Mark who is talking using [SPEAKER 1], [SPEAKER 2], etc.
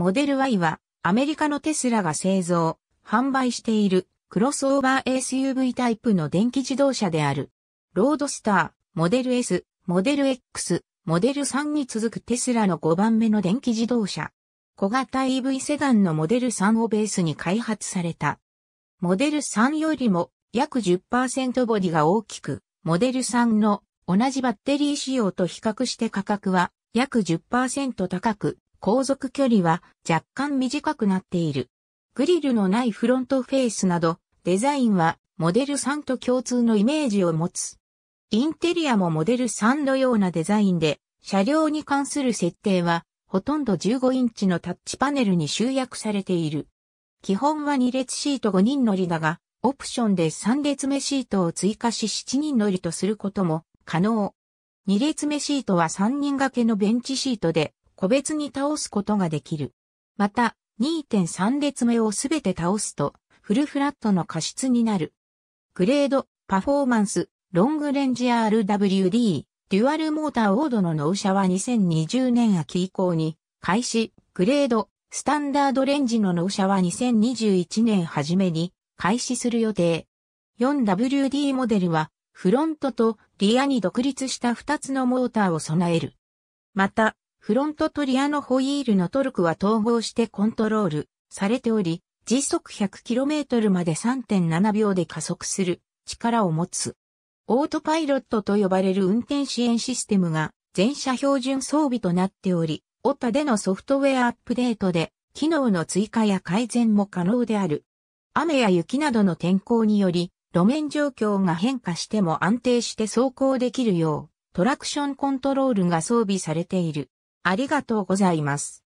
[SPEAKER 1] モデル Y は、アメリカのテスラが製造、販売している、クロスオーバー SUV タイプの電気自動車である。ロードスター、モデル S、モデル X、モデル3に続くテスラの5番目の電気自動車。小型 EV セダンのモデル3をベースに開発された。モデル3よりも約10%ボディが大きく、モデル3の同じバッテリー仕様と比較して価格は約10%高く、航続距離は若干短くなっている。グリルのないフロントフェイスなど、デザインはモデル3と共通のイメージを持つ。インテリアもモデル3のようなデザインで、車両に関する設定は、ほとんど15インチのタッチパネルに集約されている。基本は2列シート5人乗りだが、オプションで3列目シートを追加し7人乗りとすることも可能。2列目シートは3人掛けのベンチシートで、個別に倒すことができる。また、2.3列目をすべて倒すと、フルフラットの過失になる。グレード、パフォーマンス、ロングレンジ RWD、デュアルモーターオードの納車は2020年秋以降に、開始、グレード、スタンダードレンジの納車は2021年初めに、開始する予定。4WD モデルは、フロントとリアに独立した2つのモーターを備える。また、フロントトリアのホイールのトルクは統合してコントロールされており、時速 100km まで3.7秒で加速する力を持つ。オートパイロットと呼ばれる運転支援システムが全車標準装備となっており、オタでのソフトウェアアップデートで機能の追加や改善も可能である。雨や雪などの天候により路面状況が変化しても安定して走行できるようトラクションコントロールが装備されている。ありがとうございます。